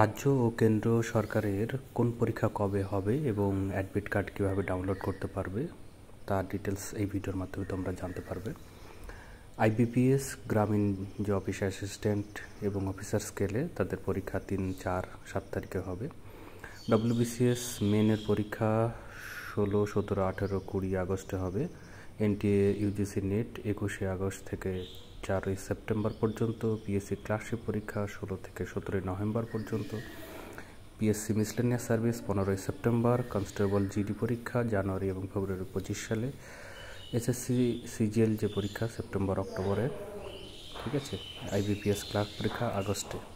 রাজ্য ও কেন্দ্র সরকারের কোন পরীক্ষা কবে হবে এবং অ্যাডমিট কার্ড কীভাবে ডাউনলোড করতে পারবে তার ডিটেলস এই ভিডিওর মাধ্যমে তোমরা জানতে পারবে আইবিপিএস গ্রামীণ যে অফিস অ্যাসিস্ট্যান্ট এবং অফিসার স্কেলে তাদের পরীক্ষা তিন চার সাত তারিখে হবে ডাব্লিউবিসিএস মেনের পরীক্ষা ষোলো সতেরো আঠেরো কুড়ি আগস্টে হবে এনটিএ ইউজিসি নেট একুশে আগস্ট থেকে চারই সেপ্টেম্বর পর্যন্ত পিএসসি ক্লাসশিপ পরীক্ষা ষোলো থেকে সতেরোই নভেম্বর পর্যন্ত পিএসসি মিসলেনিয়াস সার্ভিস পনেরোই সেপ্টেম্বর কনস্টেবল জিডি পরীক্ষা জানুয়ারি এবং ফেব্রুয়ারি পঁচিশ সালে এসএসসি সিজিএল যে পরীক্ষা সেপ্টেম্বর অক্টোবরে ঠিক আছে আইবিপিএস ক্লার্ক পরীক্ষা আগস্টে